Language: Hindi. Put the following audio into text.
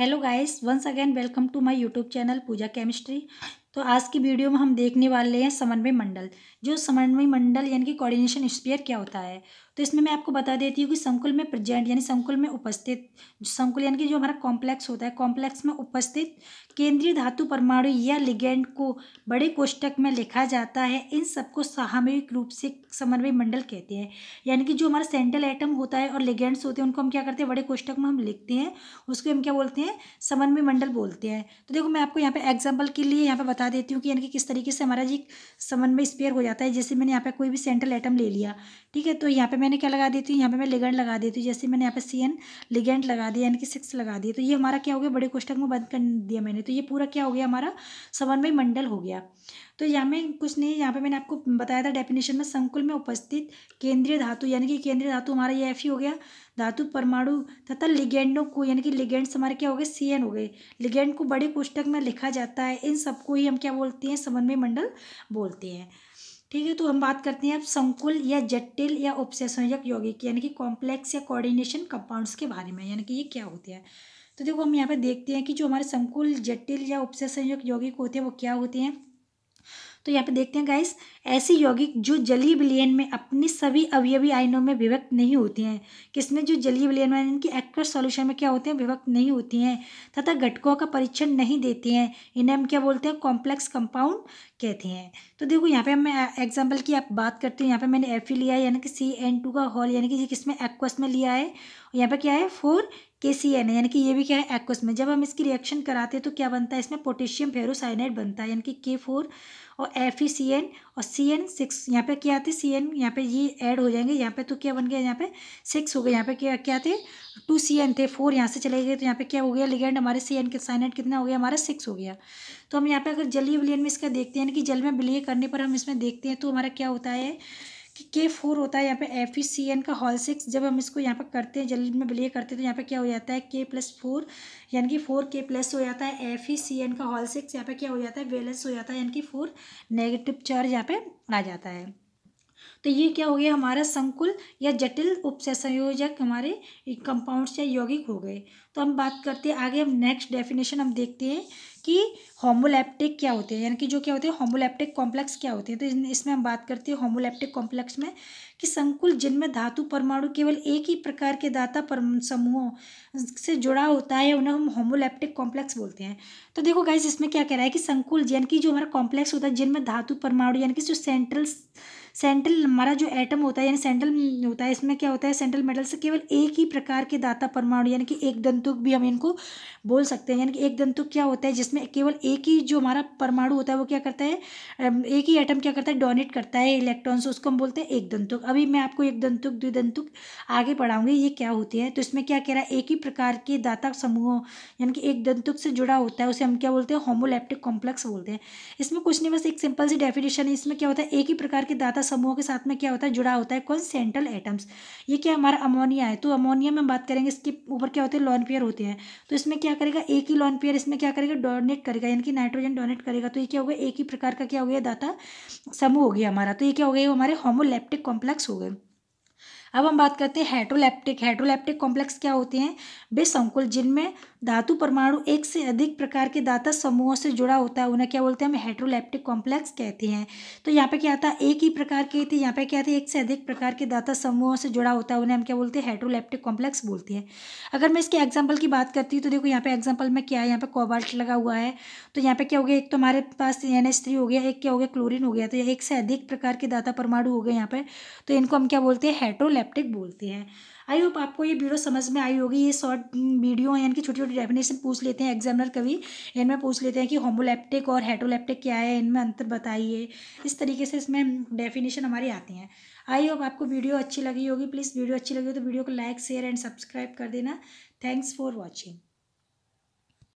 hello guys once again welcome to my YouTube channel Pooja chemistry तो आज की वीडियो में हम देखने वाले हैं समन्वय मंडल जो समन्वय मंडल यानी कि कोऑर्डिनेशन स्पेयर क्या होता है तो इसमें मैं आपको बता देती हूँ कि संकुल में प्रेजेंट यानी संकुल में उपस्थित संकुल यानी कि जो हमारा कॉम्प्लेक्स होता है कॉम्प्लेक्स में उपस्थित केंद्रीय धातु परमाणु या लिगेंड को बड़े कोष्टक में लिखा जाता है इन सबको सामूहिक रूप से समन्वय मंडल कहते हैं यानी कि जो हमारा सेंट्रल एटम होता है और लिगेंड्स होते हैं उनको हम क्या करते हैं बड़े कोष्टक में हम लिखते हैं उसको हम क्या बोलते हैं समन्वय मंडल बोलते हैं तो देखो मैं आपको यहाँ पर एग्जाम्पल के लिए यहाँ पर बता देती हूँ कि यानी कि किस तरीके से हमारा जी में स्पेयर हो जाता है जैसे मैंने यहाँ पे कोई भी सेंट्रल एटम ले लिया ठीक है तो यहाँ पे मैंने क्या लगा देती हूँ यहाँ पे मैं लिगेंड लगा देती हूँ जैसे मैंने यहाँ पे सी एन लिगेंड लगा दिया यानी कि सिक्स लगा दिया तो ये हमारा क्या हो गया बड़े कोष्टक में बंद कर दिया मैंने तो ये पूरा क्या हो गया हमारा समन्वय मंडल हो गया तो यहाँ में कुछ नहीं यहाँ पे मैंने आपको बताया था डेफिनेशन में संकुल में उपस्थित केंद्रीय धातु यानी कि केंद्रीय धातु हमारा ये एफ ही हो गया धातु परमाणु तथा लिगेंडों को यानी कि लिगेंड्स हमारे क्या हो गए सी हो गए लिगेंड को बड़े पुस्तक में लिखा जाता है इन सबको ही हम क्या बोलते हैं समन्वय मंडल बोलते हैं ठीक है तो हम बात करते हैं अब संकुल या जटिल या उपसेसंयक यौगिक यानी कि कॉम्प्लेक्स या कोऑर्डिनेशन कंपाउंड्स के बारे में यानी कि ये क्या होते हैं तो देखो हम यहाँ पे देखते हैं कि जो हमारे संकुल जटिल या उपसेसंयक यौगिक होते हैं वो क्या होते हैं तो यहाँ पे देखते हैं गाइस ऐसी यौगिक जो जलीय विलयन में अपने सभी अवयवी आयनों में विभक्त नहीं होती हैं किसमें जो जलीय विलयन में इनकी एक्वस सॉल्यूशन में क्या होते हैं विभक्त नहीं होती हैं तथा घटकों का परीक्षण नहीं देते हैं इन्हें हम क्या बोलते हैं कॉम्प्लेक्स कंपाउंड कहते हैं तो देखो यहाँ पर मैं एग्जाम्पल की आप बात करते हैं यहाँ पर मैंने एफ e लिया है यानी कि सी एन टू का हॉल यानी कि किसमें एक्वस में लिया है यहाँ पर क्या है फोर के सी एन है यानी कि ये भी क्या है एक्वस में जब हम इसकी रिएक्शन कराते हैं तो क्या बनता है इसमें पोटेशियम फेरोसाइनाइड बनता है यानी कि के फोर और एफ ई सी एन और सी एन सिक्स यहाँ पे क्या आते सी एन यहाँ पे ये ऐड हो जाएंगे यहाँ पे तो क्या बन गया यहाँ पे सिक्स हो गया यहाँ पे क्या क्या थे टू सी एन थे फोर यहाँ से चले गए तो यहाँ पे क्या हो गया लिगेंड हमारे सी एन के साइनाइड कितना हो गया हमारा सिक्स हो गया तो हम यहाँ पे अगर जलीय विलयन में इसका देखते हैं यानी कि जल में विलय करने पर हम इसमें देखते हैं तो हमारा क्या होता है कि के फोर होता है यहाँ पे एफ ई सी एन का हॉल सिक्स जब हम इसको यहाँ पर करते हैं जल्द में बिलिए करते हैं तो यहाँ पे क्या हो जाता है के प्लस फोर यानी कि फोर के प्लस हो जाता है एफ ई सी एन का हॉल सिक्स यहाँ पे क्या हो जाता है वेलेंस हो जाता है यानी कि फोर नेगेटिव चार्ज यहाँ पे आ जाता है तो ये क्या हो गया हमारा संकुल या जटिल उपसंयोजक हमारे कंपाउंड्स या यौगिक हो गए तो हम बात करते हैं आगे हम नेक्स्ट डेफिनेशन हम देखते हैं कि होमोलैप्टिक क्या होते हैं यानी कि जो क्या होते हैं होमोलेप्टिक कॉम्प्लेक्स क्या होते हैं तो इसमें हम बात करते हैं होमोलैप्टिक कॉम्प्लेक्स में कि संकुल जिनमें धातु परमाणु केवल एक ही प्रकार के दाता पर समूहों से जुड़ा होता है उन्हें हम होमोलैप्टिक कॉम्प्लेक्स बोलते हैं तो देखो गाइज इसमें क्या कह रहा है कि संकुल यानी कि जो हमारा कॉम्प्लेक्स होता है जिनमें धातु परमाणु यानी कि जो सेंट्रल सेंट्रल हमारा जो एटम होता है यानी सेंट्रल होता है इसमें क्या होता है सेंट्रल मेटल से केवल एक ही प्रकार के दाता परमाणु यानी कि एक दंतुक भी हम इनको बोल सकते हैं यानी कि एक दंतुक क्या होता है जिस जिसमें केवल एक ही जो हमारा परमाणु होता है वो क्या करता है एक ही एटम क्या करता है डोनेट करता है इलेक्ट्रॉन्स उसको हम बोलते हैं एक दंतुक अभी मैं आपको एक दंतुक द्विदंतुक आगे पढ़ाऊंगी ये क्या होती है तो इसमें क्या कह रहा है एक ही प्रकार के दाता समूह यानी कि एक दंतुक से जुड़ा होता है उसे हम क्या बोलते हैं होमोलेप्टिक कॉम्प्लेक्स बोलते हैं इसमें कुछ नहीं बस एक सिंपल सी डेफिनेशन है इसमें क्या होता है एक ही प्रकार के दाता समूहों के साथ में क्या होता है जुड़ा होता है कौन सेंट्रल एटम्स ये क्या हमारा अमोनिया है तो अमोनिया में हम बात करेंगे इसके ऊपर क्या होते हैं लॉनपियर होते हैं तो इसमें क्या करेगा एक ही लॉन्पियर इसमें क्या करेगा डोनेट करेगा यानी कि नाइट्रोजन डोनेट करेगा तो ये क्या हो गया एक ही प्रकार का क्या हो गया दाता समूह हो गया हमारा तो ये क्या हो गया हमारे होमोलेप्टिक कॉम्प्लेक्स हो गए अब हम बात करते हैं हेट्रोलैप्टिक हेट्रोलैप्टिक कॉम्प्लेक्स क्या होते हैं बेसंकुल जिनमें धातु परमाणु एक से अधिक प्रकार के दाता समूहों से जुड़ा होता है उन्हें क्या बोलते हैं हम हेट्रोलैप्टिक कॉम्प्लेक्स कहते हैं तो यहाँ पे क्या था एक ही प्रकार के थे यहाँ पे क्या थे एक से अधिक प्रकार के दाता समूहों से जुड़ा होता है उन्हें हम क्या बोलते हैं हेट्रोलैप्टिक कॉम्प्लेक्स बोलते हैं अगर मैं इसके एग्जाम्पल की बात करती हूँ तो देखो यहाँ पे एग्जाम्पल में क्या है यहाँ पे कोबाल्ट लगा हुआ है तो यहाँ पे क्या हो गया एक तो हमारे पास एन हो गया एक क्या हो गया क्लोरिन हो गया तो एक से अधिक प्रकार के दाता परमाणु हो गए यहाँ पे तो इनको हम क्या बोलते हैं हेट्रोलैप लेप्टिक बोलते हैं आई होप आपको ये वीडियो समझ में आई होगी ये शॉर्ट वीडियो हैं इनकी छोटी छोटी डेफिनेशन पूछ लेते हैं एग्जामिनर कभी इनमें पूछ लेते हैं कि होमोलेप्टिक और हेटोलेप्टिक क्या है इनमें अंतर बताइए इस तरीके से इसमें डेफिनेशन हमारी आती हैं आई होप आपको वीडियो अच्छी लगी होगी प्लीज़ वीडियो अच्छी लगी हो तो वीडियो को लाइक शेयर एंड सब्सक्राइब कर देना थैंक्स फॉर वॉचिंग